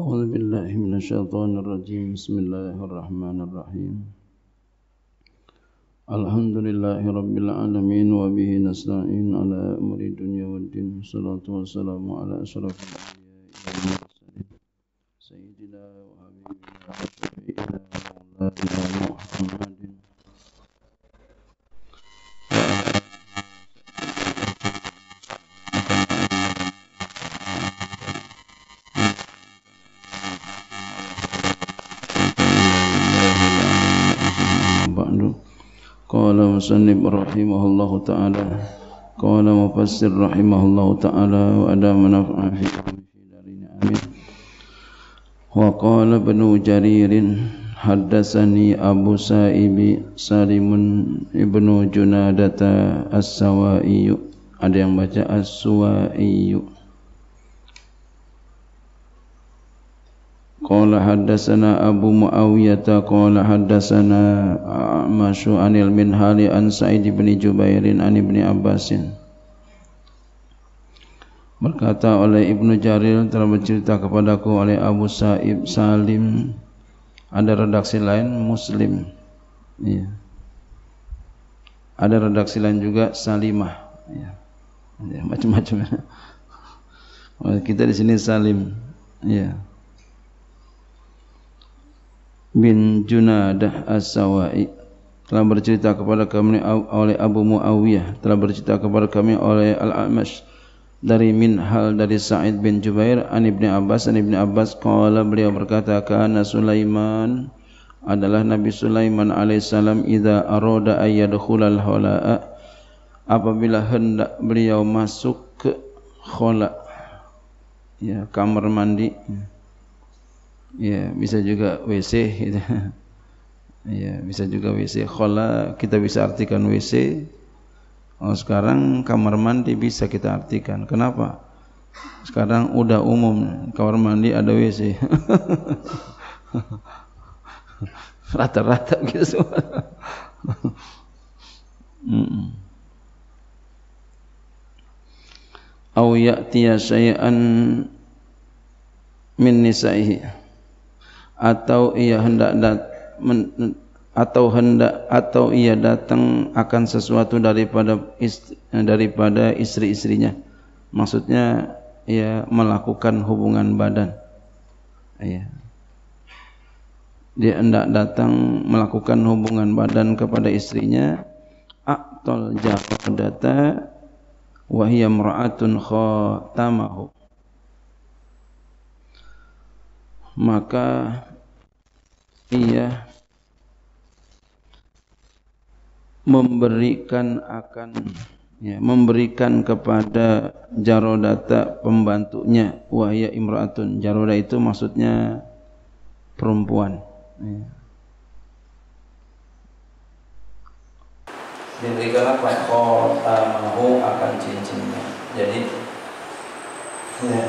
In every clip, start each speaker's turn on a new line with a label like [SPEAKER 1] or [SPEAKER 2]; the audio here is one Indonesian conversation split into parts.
[SPEAKER 1] أعوذ بالله من الشيطان الرجيم بسم الله الرحمن الرحيم الحمد لله رب العالمين وبه نستعين على أمر الدنيا والدين والصلاة والسلام على أشرف الأنبياء والمرسلين سيدنا وحبيبنا وشفيعنا مولانا محمد qala musannib rahimahullahu taala qala mufassir rahimahullahu taala wa ada manfa'a fi amin wa qala banu jaririn haddatsani abu sa'ibi salimun ibnu junadata as-sawaiyu ada yang baca as-sawaiyu Qala haddatsana Abu Muawiyah qala haddatsana A'mashu anil minhali an Sa'id bin Jubairin an Ibni Abbasin Berkata oleh Ibnu Jarir telah bercerita kepadaku oleh Abu Sa'ib Salim ada redaksi lain Muslim ya. ada redaksi lain juga Salimah ya. macam-macam kita di sini Salim ya bin Junadah As-Sawai telah bercerita kepada kami oleh Abu Muawiyah telah bercerita kepada kami oleh Al-Amash dari Minhal dari Sa'id bin Jubair An Ibni Abbas An Ibni Abbas qala beliau berkata kana Sulaiman adalah Nabi Sulaiman alaihissalam idza arada ayyadkhulal khala'a apabila hendak beliau masuk ke khala ya kamar mandi hmm. ya bisa juga WC gitu. ya bisa juga WC khola kita bisa artikan WC oh, sekarang kamar mandi bisa kita artikan kenapa sekarang udah umum kamar mandi ada WC rata-rata gitu semua au ya'tiya syai'an min nisa'ihi atau ia hendak dat, men, atau hendak atau ia datang akan sesuatu daripada istri, daripada istri-istrinya. Maksudnya ia melakukan hubungan badan. Ya. Dia hendak datang melakukan hubungan badan kepada istrinya aktol jaqadata wa hiya mar'atun khatamahu maka ia memberikan akan ya, memberikan kepada jarodata pembantunya wahya imraatun jaroda itu maksudnya perempuan ya. diberikanlah mahu eh, akan cincinnya jadi ya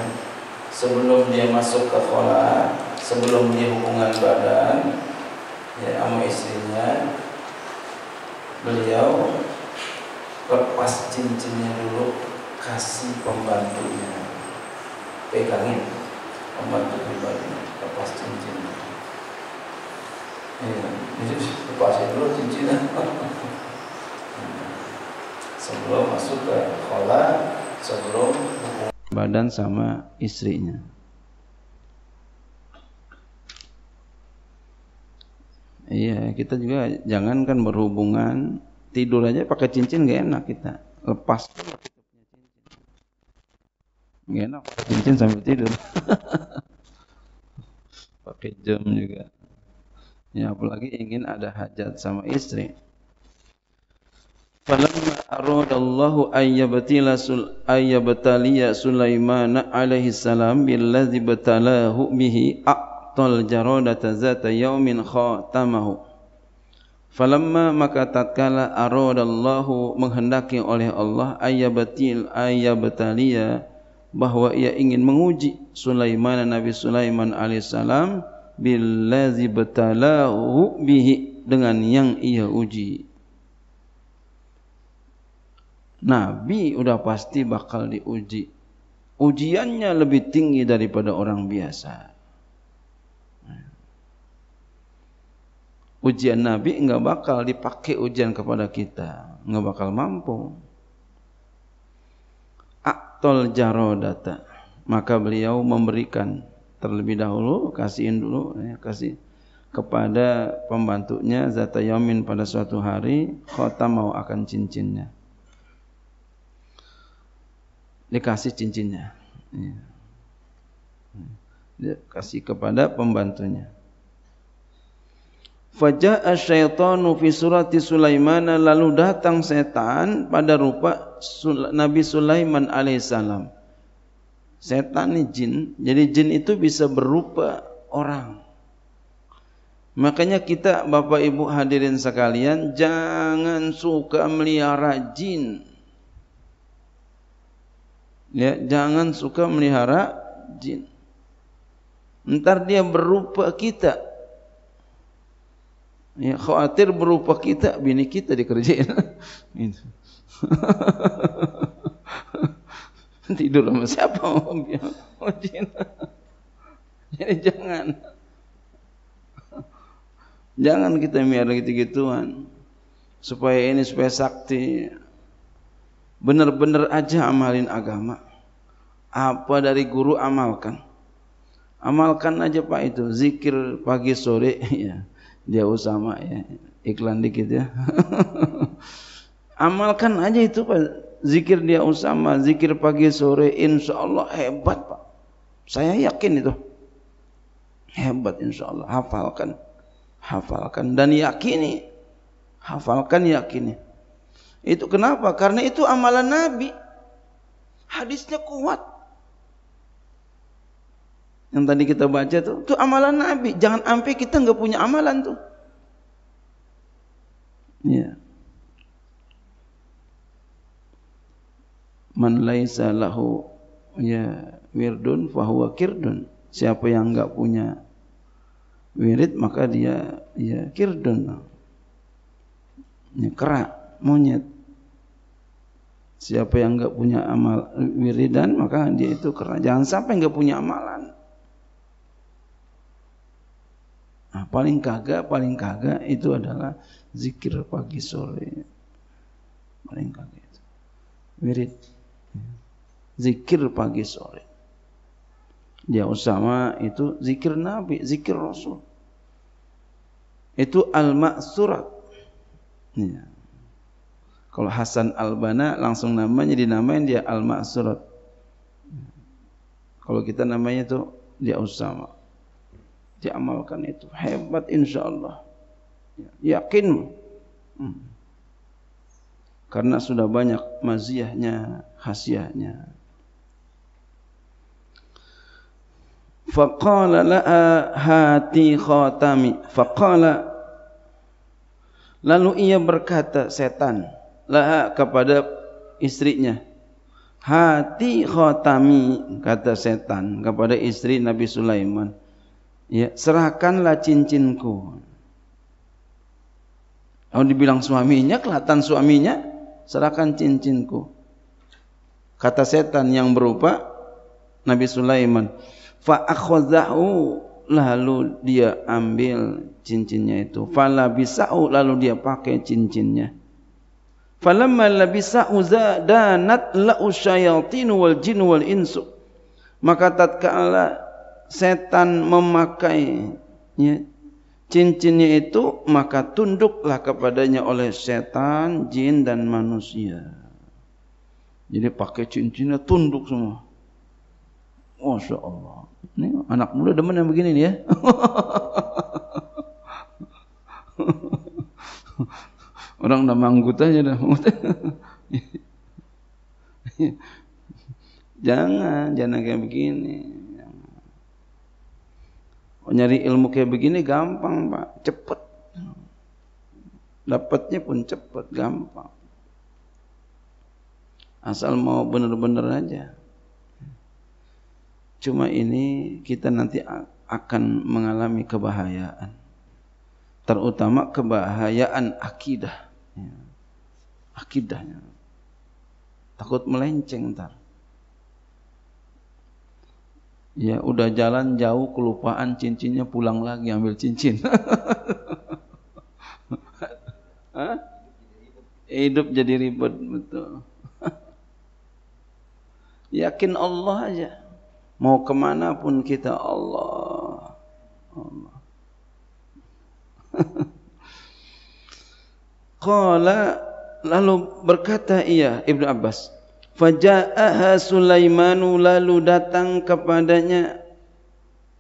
[SPEAKER 1] sebelum dia masuk ke kholat sebelum dia hubungan badan ya sama istrinya beliau lepas cincinnya dulu kasih pembantunya pegangin pembantu pribadinya lepas cincinnya ya, jadi lepasin dulu cincinnya sebelum masuk ke kolam sebelum hubungan badan sama istrinya. Iya, kita juga jangankan berhubungan, tidur aja pakai cincin gak enak kita. Lepas Gak enak pakai cincin sambil tidur. pakai jam juga. Ya apalagi ingin ada hajat sama istri. Falamma aradallahu ayyabtila sul ayyabtaliya Sulaiman alaihi salam billadzi batalahu bihi aqtal jaradata zata yaumin khatamahu Falamma maka tatkala aradallahu menghendaki oleh Allah ayyabatil ayyabtaliya bahwa ia ingin menguji Sulaiman Nabi Sulaiman alaihissalam billazi batalahu bihi dengan yang ia uji Nabi udah pasti bakal diuji. Ujiannya lebih tinggi daripada orang biasa. Ujian Nabi enggak bakal dipakai ujian kepada kita, Enggak bakal mampu. Aktol jarodata, maka beliau memberikan terlebih dahulu, kasihin dulu, ya, kasih kepada pembantunya Zatayamin pada suatu hari Kota mau akan cincinnya dikasih cincinnya. Ya. Dia kasih kepada pembantunya. Faja'a syaitanu fi surati Sulaiman lalu datang setan pada rupa Nabi Sulaiman alaihissalam. Setan ini jin, jadi jin itu bisa berupa orang. Makanya kita Bapak Ibu hadirin sekalian jangan suka melihara jin. Ya, jangan suka melihara jin. Ntar dia berupa kita. Ya, khawatir berupa kita, bini kita dikerjain. gitu. Tidur sama siapa? Oh, jin. Jadi jangan. Jangan kita miara gitu-gituan. Supaya ini supaya sakti benar-benar aja amalin agama apa dari guru amalkan amalkan aja pak itu zikir pagi sore ya dia usama ya iklan dikit ya amalkan aja itu pak zikir dia usama zikir pagi sore insya Allah hebat pak saya yakin itu hebat insya Allah hafalkan hafalkan dan yakini hafalkan yakini itu kenapa? Karena itu amalan Nabi. Hadisnya kuat. Yang tadi kita baca tuh, itu amalan Nabi. Jangan sampai kita nggak punya amalan tuh. Ya. Man laisa lahu ya wirdun fahuwa kirdun. Siapa yang nggak punya wirid maka dia ya kirdun. Ya, kerak monyet Siapa yang enggak punya amal wiridan maka dia itu karena jangan sampai enggak punya amalan. Nah, paling kagak paling kagak itu adalah zikir pagi sore. Paling kagak itu. Wirid. Zikir pagi sore. Dia Usama itu zikir Nabi, zikir Rasul. Itu al-ma'surat. Ya Kalau Hasan Al-Banna langsung namanya dinamain dia Al-Ma'surat. Kalau kita namanya tu dia Usama. Diamalkan itu hebat Insya Allah. Yakin. Hmm. Karena sudah banyak maziahnya, khasiahnya. Faqala la'a hati khatami. Faqala. Lalu ia berkata, Setan. laha kepada istrinya hati khotami kata setan kepada istri Nabi Sulaiman ya serahkanlah cincinku kalau dibilang suaminya kelihatan suaminya serahkan cincinku kata setan yang berupa Nabi Sulaiman fa akhadhahu lalu dia ambil cincinnya itu fala bisau lalu dia pakai cincinnya Falamma labisa uzadanat la usyayatin wal jin wal insu. Maka tatkala setan memakai ya, cincinnya itu maka tunduklah kepadanya oleh setan, jin dan manusia. Jadi pakai cincinnya tunduk semua. Masya Allah. Ini anak muda demen yang begini nih ya. Orang udah manggut aja dah. jangan, jangan kayak begini. Oh, nyari ilmu kayak begini gampang pak, cepet. Dapatnya pun cepet, gampang. Asal mau bener-bener aja. Cuma ini kita nanti akan mengalami kebahayaan. Terutama kebahayaan akidah ya, akidahnya takut melenceng ntar ya udah jalan jauh kelupaan cincinnya pulang lagi ambil cincin hidup jadi ribet betul yakin Allah aja mau kemana pun kita Allah Allah Qala lalu berkata ia Ibnu Abbas, faja'aha Sulaimanu lalu datang kepadanya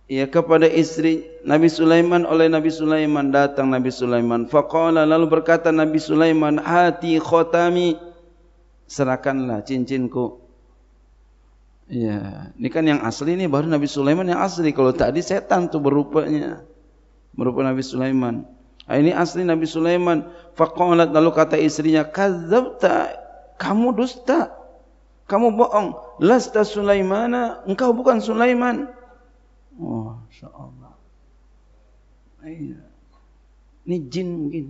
[SPEAKER 1] ya kepada istri Nabi Sulaiman oleh Nabi Sulaiman datang Nabi Sulaiman faqala lalu berkata Nabi Sulaiman hati khotami serahkanlah cincinku ya ini kan yang asli nih baru Nabi Sulaiman yang asli kalau tadi setan tuh berupanya berupa Nabi Sulaiman Ah, ini asli Nabi Sulaiman. Faqalat lalu kata istrinya, "Kadzabta, kamu dusta. Kamu bohong. Lasta Sulaimana, engkau bukan Sulaiman." Oh, Allah. Iya. Ini jin mungkin,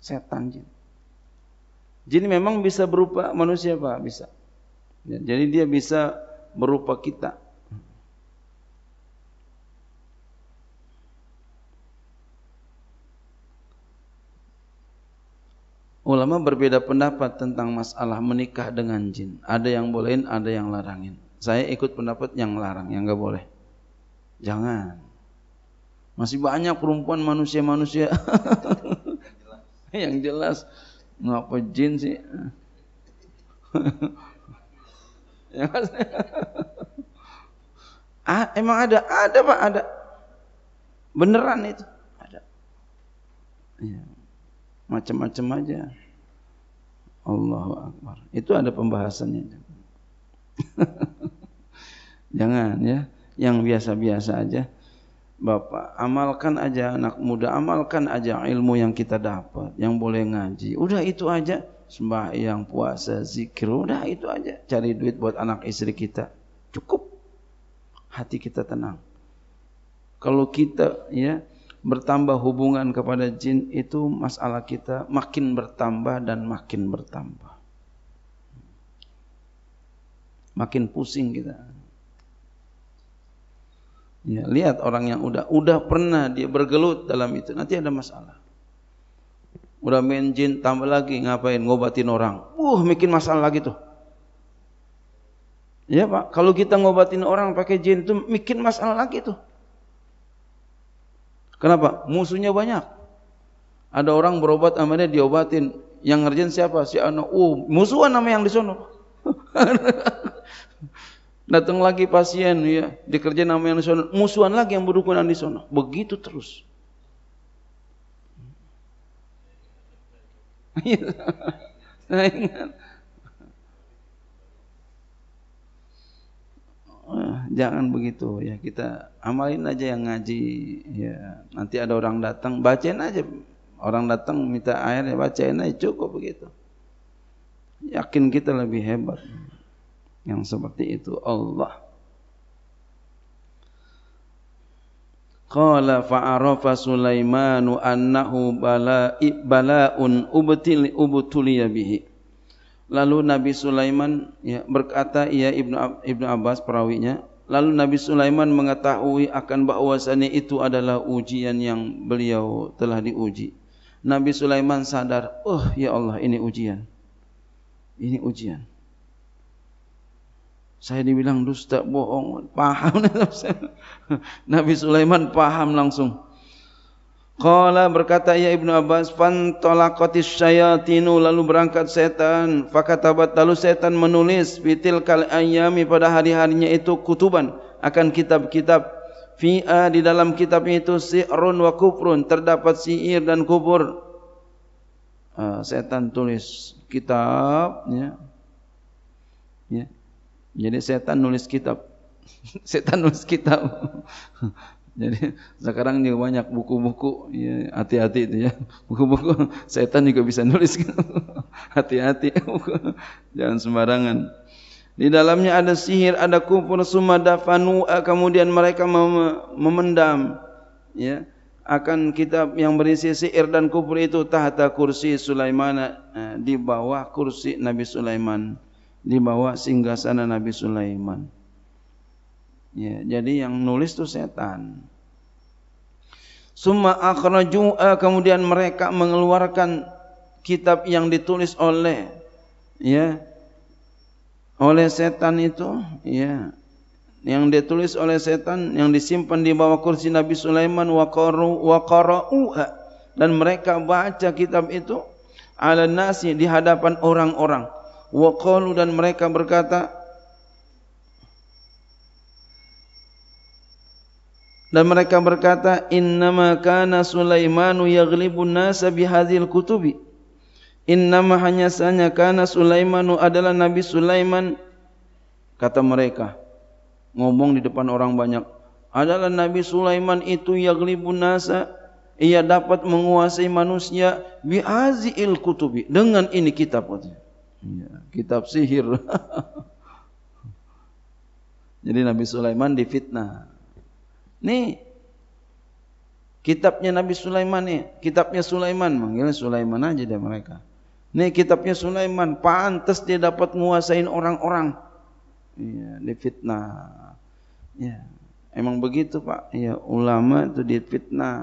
[SPEAKER 1] setan jin. Jin memang bisa berupa manusia, Pak, bisa. Ya, jadi dia bisa berupa kita. Ulama berbeda pendapat tentang masalah menikah dengan jin. Ada yang bolehin, ada yang larangin. Saya ikut pendapat yang larang, yang nggak boleh. Jangan. Masih banyak perempuan manusia-manusia yang jelas ngapa jin sih? Ya ah, emang ada, ada pak, ada. Beneran itu, ada. Ya. Macam-macam aja. Allahu Akbar. Itu ada pembahasannya. Jangan ya, yang biasa-biasa aja. Bapak, amalkan aja anak muda, amalkan aja ilmu yang kita dapat, yang boleh ngaji. Udah itu aja, sembahyang, puasa, zikir, udah itu aja. Cari duit buat anak istri kita. Cukup. Hati kita tenang. Kalau kita ya bertambah hubungan kepada jin itu masalah kita makin bertambah dan makin bertambah. Makin pusing kita. Ya, lihat orang yang udah udah pernah dia bergelut dalam itu, nanti ada masalah. Udah main jin tambah lagi ngapain ngobatin orang. Uh, bikin masalah lagi tuh. Ya Pak, kalau kita ngobatin orang pakai jin tuh bikin masalah lagi tuh. Kenapa? Musuhnya banyak. Ada orang berobat amalnya diobatin. Yang ngerjain siapa? Si anak. Uh, musuhan nama yang di sono. Datang lagi pasien ya, dikerjain nama yang di sono. Musuhan lagi yang berdukunan di sono. Begitu terus. Saya nah, ingat Nah, jangan begitu ya kita amalin aja yang ngaji ya nanti ada orang datang bacain aja orang datang minta air ya bacain aja cukup begitu yakin kita lebih hebat yang seperti itu Allah Qala fa'arafa Sulaimanu annahu bala'un ubtuliya bihi Lalu Nabi Sulaiman ya, berkata ia Ibnu Ibnu Abbas perawinya, lalu Nabi Sulaiman mengetahui akan bahwasannya itu adalah ujian yang beliau telah diuji. Nabi Sulaiman sadar, "Oh ya Allah, ini ujian. Ini ujian." Saya dibilang dusta, bohong, paham Nabi Sulaiman paham langsung. Qala berkata ya Ibnu Abbas fantolaqatis syayatinu lalu berangkat setan fakatabat lalu setan menulis fitil kal ayami pada hari-harinya itu kutuban akan kitab-kitab fi'a di dalam kitab itu si'run wa kufrun terdapat si'ir dan kubur uh, setan tulis kitab ya. ya jadi setan nulis kitab setan nulis kitab Jadi sekarang juga banyak buku-buku, ya, hati-hati itu ya. Buku-buku setan juga bisa nulis Hati-hati, jangan sembarangan. Di dalamnya ada sihir, ada kufur, sumadafanu, eh, kemudian mereka memendam ya akan kitab yang berisi sihir dan kufur itu tahta kursi Sulaiman eh, di bawah kursi Nabi Sulaiman, di bawah singgasana Nabi Sulaiman. Ya, jadi yang nulis itu setan. Summa akhraju'a eh, kemudian mereka mengeluarkan kitab yang ditulis oleh ya oleh setan itu ya yang ditulis oleh setan yang disimpan di bawah kursi Nabi Sulaiman wa qaru dan mereka baca kitab itu ala nasi di hadapan orang-orang wa dan mereka berkata dan mereka berkata innama kana sulaimanu yaghlibun nasa bihadzal kutubi innama hanya saja kana sulaimanu adalah nabi sulaiman kata mereka ngomong di depan orang banyak adalah nabi sulaiman itu yaghlibun nasa ia dapat menguasai manusia bihadzal kutubi dengan ini kitab ya, kitab sihir jadi Nabi Sulaiman difitnah Nih kitabnya Nabi Sulaiman nih, kitabnya Sulaiman manggil Sulaiman aja deh mereka. Nih kitabnya Sulaiman, pantas dia dapat nguasain orang-orang. Iya, dia fitnah. Ya, emang begitu Pak. Ya, ulama itu dia fitnah.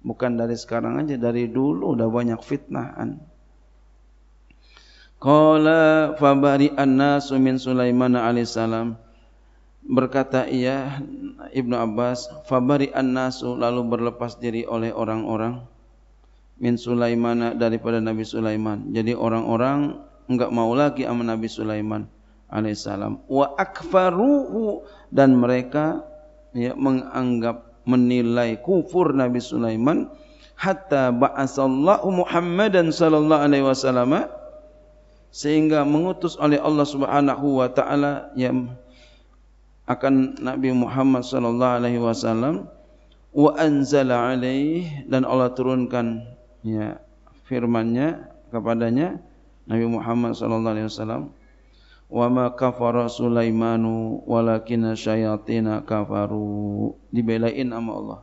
[SPEAKER 1] Bukan dari sekarang aja, dari dulu udah banyak fitnahan. Qala fabari an-nasu min Sulaiman alaihissalam. salam berkata ia Ibnu Abbas fabari annasu lalu berlepas diri oleh orang-orang min sulaiman daripada Nabi Sulaiman jadi orang-orang enggak mau lagi sama Nabi Sulaiman alaihissalam wa akfaruhu dan mereka ya, menganggap menilai kufur Nabi Sulaiman hatta ba'asallahu Muhammadan sallallahu alaihi wasallam sehingga mengutus oleh Allah Subhanahu wa taala yang akan Nabi Muhammad sallallahu alaihi wasallam wa anzala alaih dan Allah turunkan ya firman-Nya kepadanya Nabi Muhammad sallallahu alaihi wasallam wa ma kafara Sulaimanu walakinna syayatina kafaru dibelain sama Allah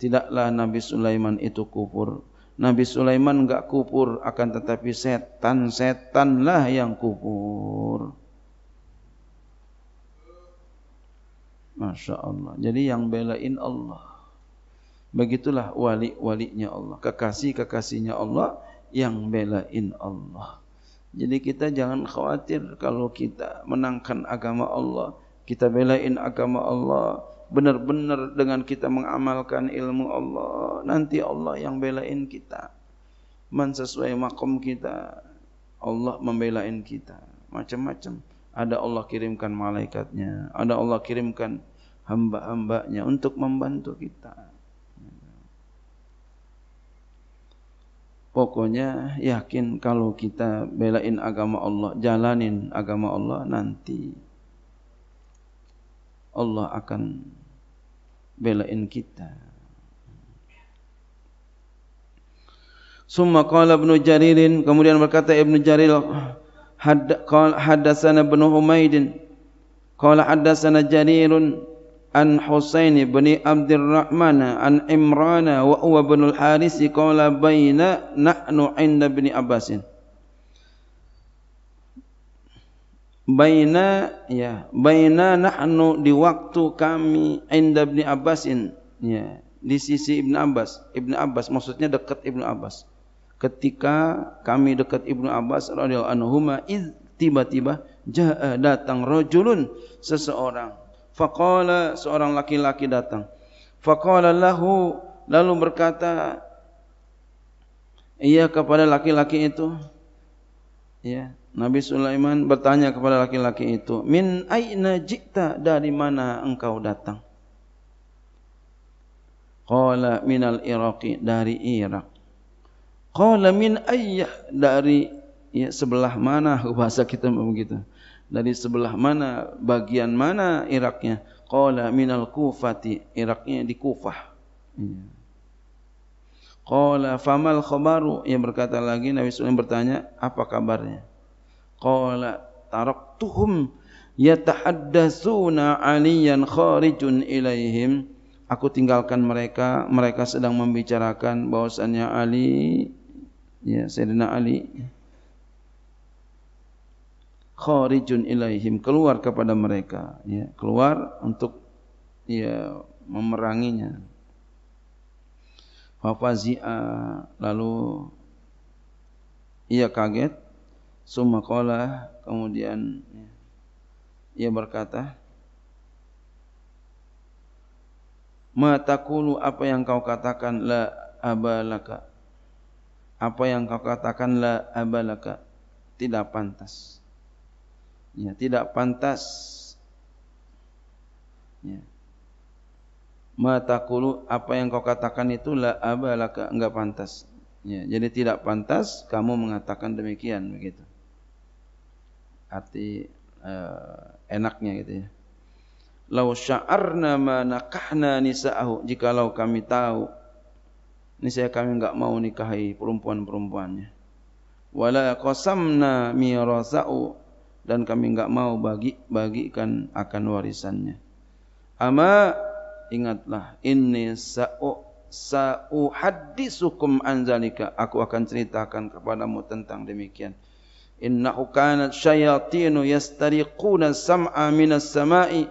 [SPEAKER 1] tidaklah Nabi Sulaiman itu kufur Nabi Sulaiman enggak kufur akan tetapi setan-setanlah yang kufur Masya Allah. Jadi yang belain Allah. Begitulah wali-walinya Allah. Kekasih-kekasihnya Allah yang belain Allah. Jadi kita jangan khawatir kalau kita menangkan agama Allah. Kita belain agama Allah. Benar-benar dengan kita mengamalkan ilmu Allah. Nanti Allah yang belain kita. Man sesuai makom kita. Allah membelain kita. Macam-macam ada Allah kirimkan malaikatnya, ada Allah kirimkan hamba-hambanya untuk membantu kita. Pokoknya yakin kalau kita belain agama Allah, jalanin agama Allah nanti Allah akan belain kita. Summa qala Ibnu Jaririn kemudian berkata Ibnu Jarir حد قال حدثنا ابن عميد قال حدثنا جرير عن حسين بن عبد الرحمن عن عمران وهو بن الحارث قال بين نحن عند ابن عباس بين يا بين نحن di waktu kami عند ابن عباس ya di sisi ابن عباس ابن عباس maksudnya dekat ابن عباس ketika kami dekat Ibnu Abbas radhiyallahu anhuma iz tiba-tiba datang rajulun seseorang faqala seorang laki-laki datang faqala lahu lalu berkata ia kepada laki-laki itu ya Nabi Sulaiman bertanya kepada laki-laki itu min aina jikta dari mana engkau datang Qala minal iraqi dari Irak Qala min ayyah dari ya, sebelah mana bahasa kita begitu. Dari sebelah mana bagian mana Iraknya? Qala al Kufati, Iraknya di Kufah. Ya. Qala famal khabaru yang berkata lagi Nabi SAW bertanya apa kabarnya? Qala taraktuhum yatahaddatsuna aliyan kharijun ilaihim aku tinggalkan mereka mereka sedang membicarakan bahwasanya Ali ya Sayyidina Ali kharijun ilaihim keluar kepada mereka ya keluar untuk ya memeranginya fafazi'a lalu ia kaget summa kemudian ya, ia berkata ma taqulu apa yang kau katakan la abalaka apa yang kau katakan la abalaka tidak pantas ya tidak pantas ya matakulu apa yang kau katakan itu la abalaka enggak pantas ya jadi tidak pantas kamu mengatakan demikian begitu arti uh, enaknya gitu ya lau sya'arna ma nakahna nisa'ahu jikalau kami tahu ini saya kami enggak mau nikahi perempuan-perempuannya. Wala qasamna mirasa'u dan kami enggak mau bagi bagikan akan warisannya. Ama ingatlah inni sa'u sa'u hadisukum anzalika aku akan ceritakan kepadamu tentang demikian. Innahu kanat syayatinu yastariquna sam'a minas sama'i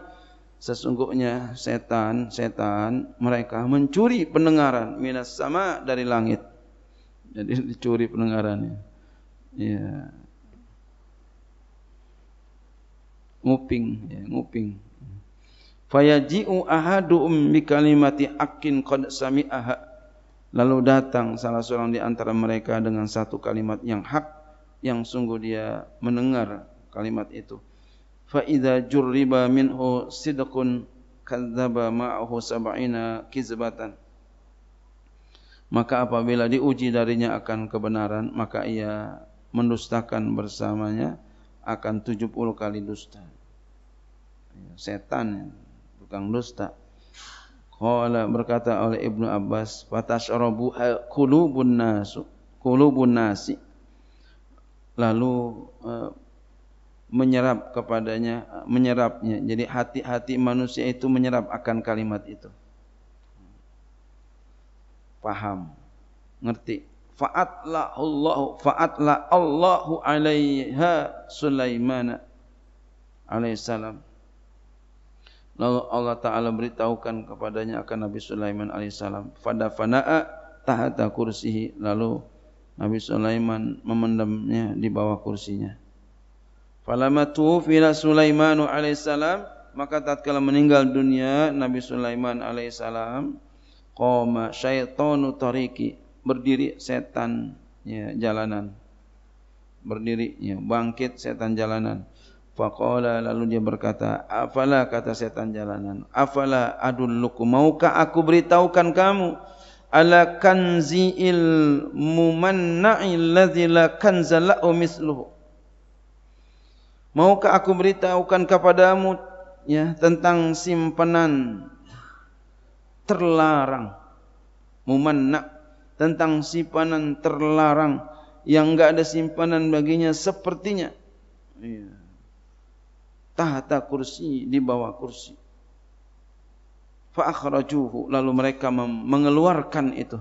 [SPEAKER 1] Sesungguhnya setan, setan mereka mencuri pendengaran minas sama dari langit. Jadi dicuri pendengarannya. Ya. Nguping, ya, nguping. Fayaji'u ahadu'um bi akin qad sami'aha. Lalu datang salah seorang di antara mereka dengan satu kalimat yang hak yang sungguh dia mendengar kalimat itu fa idza jurriba minhu sidqun kadzdzaba ma'ahu sab'ina kizbatan maka apabila diuji darinya akan kebenaran maka ia mendustakan bersamanya akan 70 kali dusta ya, setan ya, tukang dusta Qala berkata oleh Ibnu Abbas, fatashrabu kulubun nasu, kulubun nasi. Lalu uh, menyerap kepadanya menyerapnya jadi hati-hati manusia itu menyerap akan kalimat itu paham ngerti fa'atla Allah fa'atla Allahu alaiha Sulaiman alaihissalam lalu Allah taala beritahukan kepadanya akan Nabi Sulaiman alaihissalam fada fanaa tahta kursihi lalu Nabi Sulaiman memendamnya di bawah kursinya Falamma tuwfina Sulaimanu alaihissalam maka tatkala meninggal dunia Nabi Sulaiman alaihissalam koma syaitonu tariki berdiri setan ya, jalanan berdiri ya, bangkit setan jalanan faqala lalu dia berkata afala kata setan jalanan afala adullukum maukah aku beritahukan kamu ala kanziil mumanna'il ladzi la kanzala misluhu Maukah aku beritahukan kepadamu ya tentang simpanan terlarang mumanna tentang simpanan terlarang yang enggak ada simpanan baginya sepertinya ya. tahta kursi di bawah kursi fa akhrajuhu lalu mereka mengeluarkan itu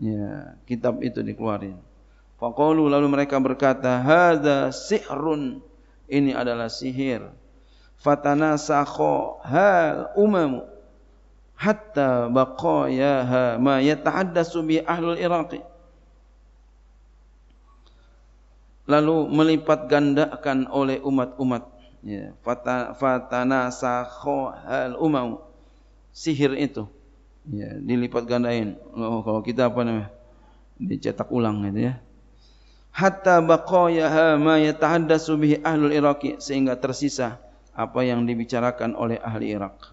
[SPEAKER 1] ya kitab itu dikeluarin Faqalu lalu mereka berkata, "Hadza sihrun." Ini adalah sihir. Fatanasakha hal umamu hatta baqayaha ma yatahaddatsu bi ahlul Iraq. Lalu melipat gandakan oleh umat-umat. Ya, fatanasakha hal umamu. Sihir itu. Ya, dilipat gandain. Oh, kalau kita apa namanya? Dicetak ulang gitu ya hatta baqayaha ma yatahaddatsu bihi ahlul Iraqi sehingga tersisa apa yang dibicarakan oleh ahli Irak.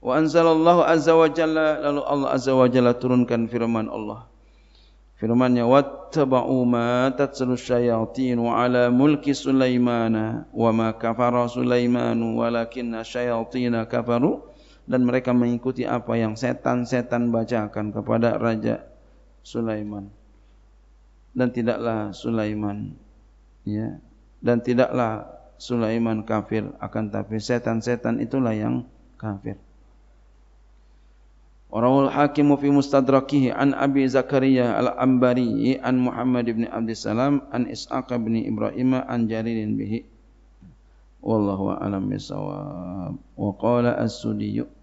[SPEAKER 1] Wa anzalallahu azza wa jalla lalu Allah azza wa jalla turunkan firman Allah. Firman-Nya wattaba'u ma tatsalu syayatin wa ala mulki Sulaimana wa ma kafara Sulaimanu walakinna syayatina kafaru dan mereka mengikuti apa yang setan-setan bacakan kepada raja Sulaiman dan tidaklah Sulaiman ya dan tidaklah Sulaiman kafir akan tapi setan-setan itulah yang kafir. Warawul hakimu fi mustadrakihi an Abi Zakaria al-Ambari an Muhammad ibn Abdissalam an Is'aq ibn Ibrahim an Jaririn bihi. Wallahu a'lam bisawab. Wa qala as Sudiyu.